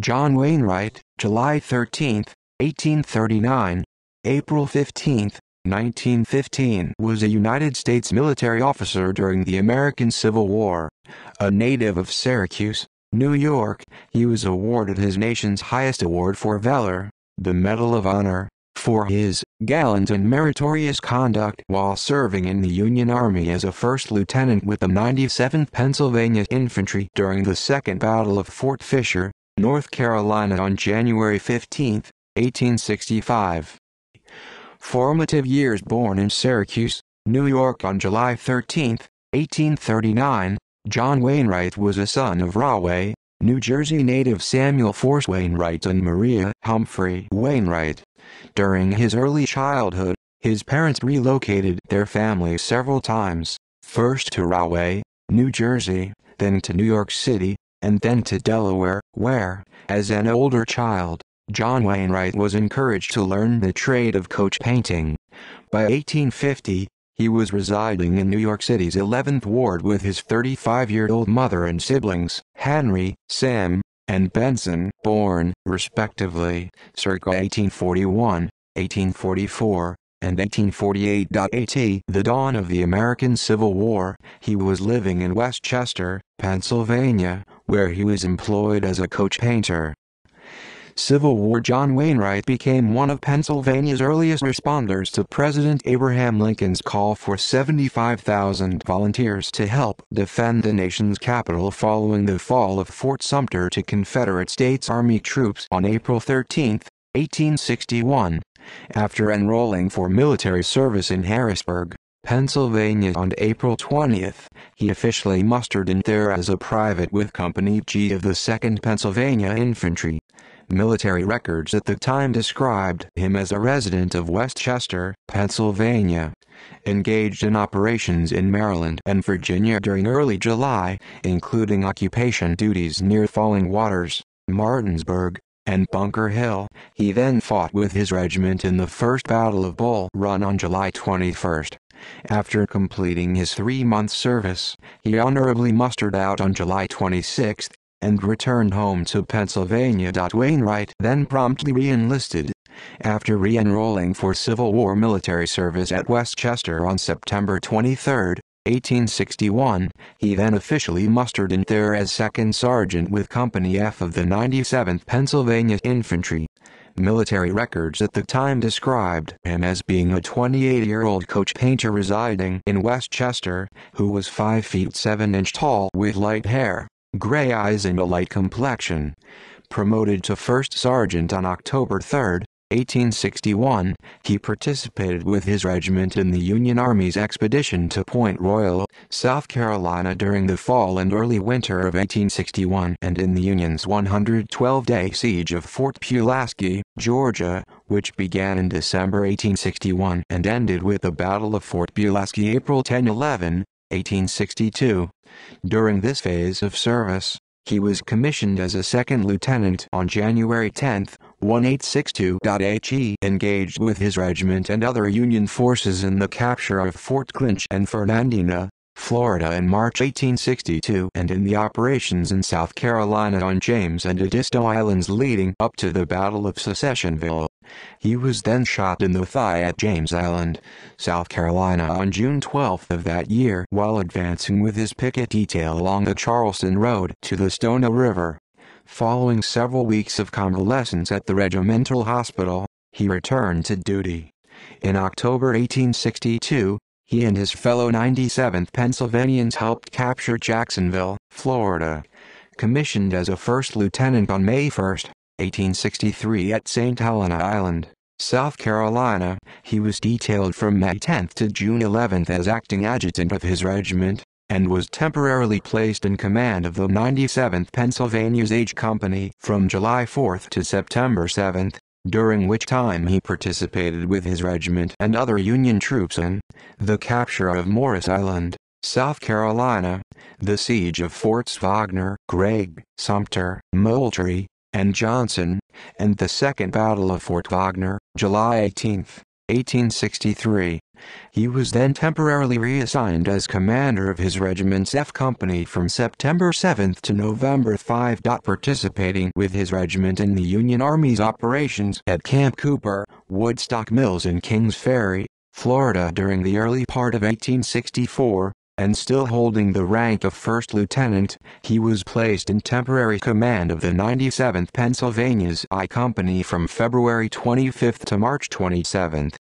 John Wainwright, July 13, 1839, April 15, 1915 was a United States military officer during the American Civil War. A native of Syracuse, New York, he was awarded his nation's highest award for valor, the Medal of Honor, for his gallant and meritorious conduct while serving in the Union Army as a first lieutenant with the 97th Pennsylvania Infantry during the Second Battle of Fort Fisher, North Carolina on January 15, 1865. Formative years born in Syracuse, New York on July 13, 1839, John Wainwright was a son of Rahway, New Jersey native Samuel Force Wainwright and Maria Humphrey Wainwright. During his early childhood, his parents relocated their family several times, first to Rahway, New Jersey, then to New York City, and then to Delaware, where, as an older child, John Wainwright was encouraged to learn the trade of coach painting. By 1850, he was residing in New York City's 11th Ward with his 35-year-old mother and siblings, Henry, Sam, and Benson, born, respectively, circa 1841, 1844, and 1848. At the dawn of the American Civil War, he was living in West Chester, Pennsylvania, where he was employed as a coach painter. Civil War John Wainwright became one of Pennsylvania's earliest responders to President Abraham Lincoln's call for 75,000 volunteers to help defend the nation's capital following the fall of Fort Sumter to Confederate States Army troops on April 13, 1861, after enrolling for military service in Harrisburg. Pennsylvania on April 20, he officially mustered in there as a private with Company G of the 2nd Pennsylvania Infantry. Military records at the time described him as a resident of Westchester, Pennsylvania, engaged in operations in Maryland and Virginia during early July, including occupation duties near Falling Waters, Martinsburg, and Bunker Hill. He then fought with his regiment in the First Battle of Bull Run on July 21. After completing his three-month service, he honorably mustered out on July 26 and returned home to Pennsylvania. Wainwright then promptly re-enlisted, after re-enrolling for Civil War military service at West Chester on September 23, 1861, he then officially mustered in there as second sergeant with Company F of the 97th Pennsylvania Infantry. Military records at the time described him as being a 28-year-old coach painter residing in Westchester, who was 5 feet 7 inch tall with light hair, gray eyes and a light complexion. Promoted to first sergeant on October 3, 1861, he participated with his regiment in the Union Army's expedition to Point Royal, South Carolina during the fall and early winter of 1861 and in the Union's 112-day siege of Fort Pulaski, Georgia, which began in December 1861 and ended with the Battle of Fort Pulaski April 10-11, 1862. During this phase of service, he was commissioned as a second lieutenant on January 10, 1862.he engaged with his regiment and other Union forces in the capture of Fort Clinch and Fernandina, Florida in March 1862 and in the operations in South Carolina on James and Edisto Islands leading up to the Battle of Secessionville. He was then shot in the thigh at James Island, South Carolina on June 12 of that year while advancing with his picket detail along the Charleston Road to the Stono River. Following several weeks of convalescence at the regimental hospital, he returned to duty. In October 1862, he and his fellow 97th Pennsylvanians helped capture Jacksonville, Florida. Commissioned as a first lieutenant on May 1, 1863 at St. Helena Island, South Carolina, he was detailed from May 10 to June 11 as acting adjutant of his regiment and was temporarily placed in command of the 97th Pennsylvania's H Company from July 4 to September 7, during which time he participated with his regiment and other Union troops in the capture of Morris Island, South Carolina, the siege of Forts Wagner, Gregg, Sumter, Moultrie, and Johnson, and the Second Battle of Fort Wagner, July 18. 1863. He was then temporarily reassigned as commander of his regiment's F Company from September 7 to November 5. Participating with his regiment in the Union Army's operations at Camp Cooper, Woodstock Mills and Kings Ferry, Florida during the early part of 1864, and still holding the rank of first lieutenant, he was placed in temporary command of the 97th Pennsylvania's I Company from February 25 to March 27.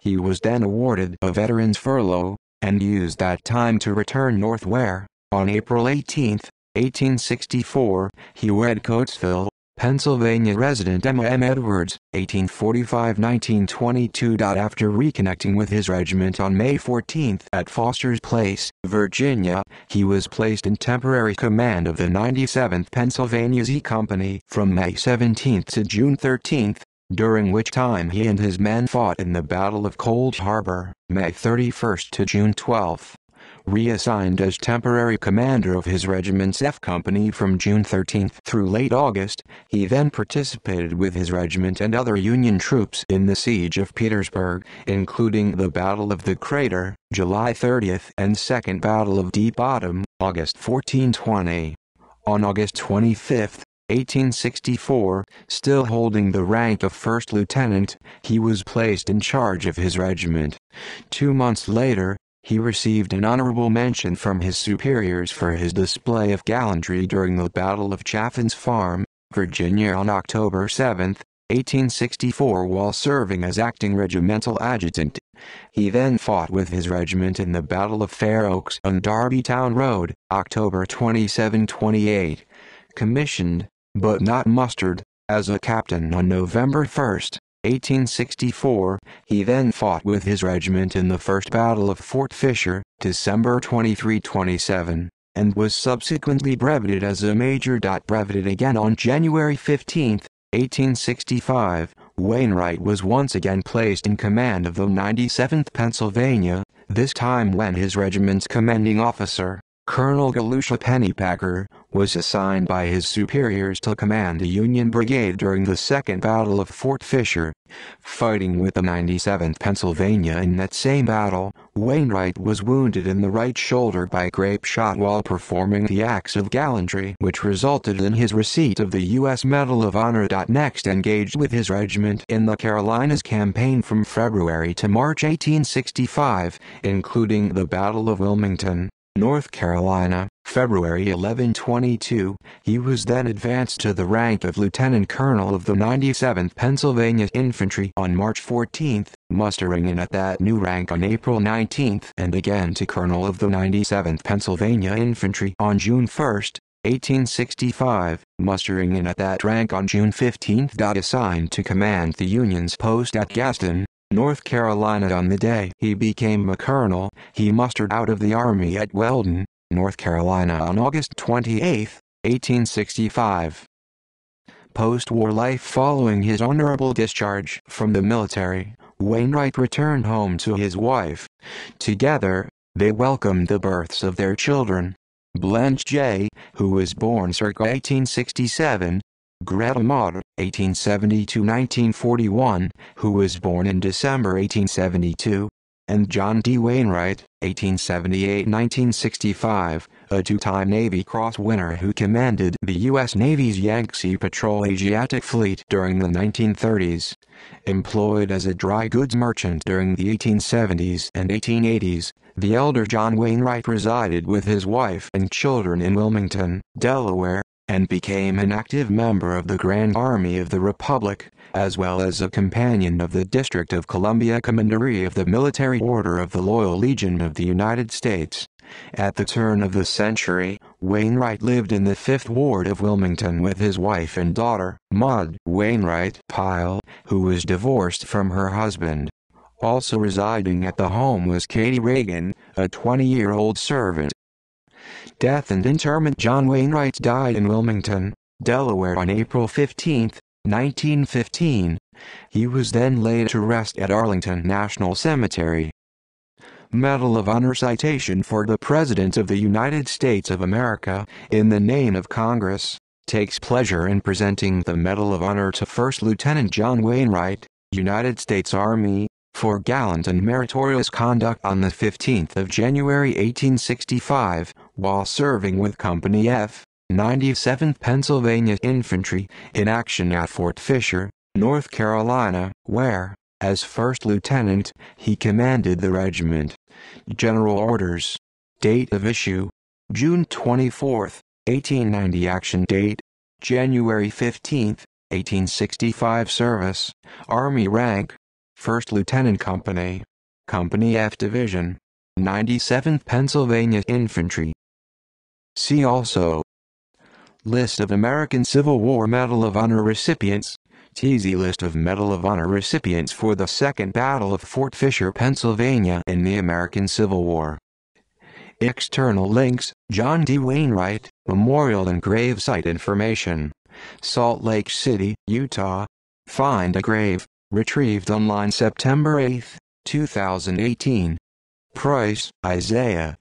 He was then awarded a veteran's furlough, and used that time to return north where, on April 18, 1864, he wed Coatesville, Pennsylvania resident Emma M. Edwards, 1845-1922. After reconnecting with his regiment on May 14 at Foster's Place, Virginia, he was placed in temporary command of the 97th Pennsylvania Z Company from May 17 to June 13, during which time he and his men fought in the Battle of Cold Harbor, May 31 to June 12 reassigned as temporary commander of his regiment's F Company from June 13 through late August, he then participated with his regiment and other Union troops in the siege of Petersburg, including the Battle of the Crater, July 30th and Second Battle of Deep Bottom, August 1420. On August 25, 1864, still holding the rank of first lieutenant, he was placed in charge of his regiment. Two months later, he received an honorable mention from his superiors for his display of gallantry during the Battle of Chaffin's Farm, Virginia on October 7, 1864 while serving as acting regimental adjutant. He then fought with his regiment in the Battle of Fair Oaks on Darby Town Road, October 27-28, commissioned, but not mustered, as a captain on November 1, 1864, he then fought with his regiment in the First Battle of Fort Fisher, December 23-27, and was subsequently brevetted as a major. Breveted again on January 15, 1865, Wainwright was once again placed in command of the 97th Pennsylvania, this time when his regiment's commanding officer, Colonel Galusha Pennypacker, was assigned by his superiors to command a Union brigade during the Second Battle of Fort Fisher. Fighting with the 97th Pennsylvania in that same battle, Wainwright was wounded in the right shoulder by grape shot while performing the acts of gallantry which resulted in his receipt of the U.S. Medal of Honor. Next engaged with his regiment in the Carolinas campaign from February to March 1865, including the Battle of Wilmington. North Carolina, February 11, 22, he was then advanced to the rank of Lieutenant Colonel of the 97th Pennsylvania Infantry on March 14, mustering in at that new rank on April 19 and again to Colonel of the 97th Pennsylvania Infantry on June 1, 1865, mustering in at that rank on June 15. Assigned to command the Union's post at Gaston, North Carolina on the day he became a colonel, he mustered out of the Army at Weldon, North Carolina on August 28, 1865. Post-war life following his honorable discharge from the military, Wainwright returned home to his wife. Together, they welcomed the births of their children. Blanche J., who was born circa 1867, Greta Mott, 1870-1941, who was born in December 1872, and John D. Wainwright, 1878-1965, a two-time Navy Cross winner who commanded the U.S. Navy's Yangtze Patrol Asiatic Fleet during the 1930s, employed as a dry goods merchant during the 1870s and 1880s, the elder John Wainwright resided with his wife and children in Wilmington, Delaware, and became an active member of the Grand Army of the Republic, as well as a companion of the District of Columbia Commandery of the Military Order of the Loyal Legion of the United States. At the turn of the century, Wainwright lived in the Fifth Ward of Wilmington with his wife and daughter, Maud Wainwright Pyle, who was divorced from her husband. Also residing at the home was Katie Reagan, a 20-year-old servant Death and Interment John Wainwright died in Wilmington, Delaware on April 15, 1915. He was then laid to rest at Arlington National Cemetery. Medal of Honor citation for the President of the United States of America, in the name of Congress, takes pleasure in presenting the Medal of Honor to First Lieutenant John Wainwright, United States Army, for gallant and meritorious conduct on the 15th of January 1865, while serving with Company F, 97th Pennsylvania Infantry, in action at Fort Fisher, North Carolina, where, as first lieutenant, he commanded the regiment. General Orders. Date of issue. June 24, 1890 Action date. January 15, 1865 Service. Army rank. 1st Lieutenant Company. Company F Division. 97th Pennsylvania Infantry. See also List of American Civil War Medal of Honor recipients TZ List of Medal of Honor recipients for the Second Battle of Fort Fisher, Pennsylvania in the American Civil War External links John D. Wainwright, Memorial and Gravesite Information Salt Lake City, Utah Find a Grave, retrieved online September 8, 2018 Price, Isaiah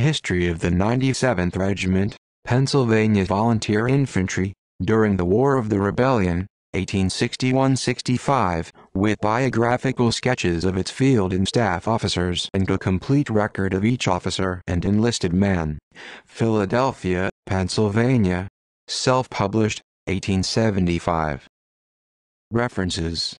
History of the 97th Regiment, Pennsylvania Volunteer Infantry, during the War of the Rebellion, 1861-65, with biographical sketches of its field and staff officers and a complete record of each officer and enlisted man. Philadelphia, Pennsylvania. Self-published, 1875. References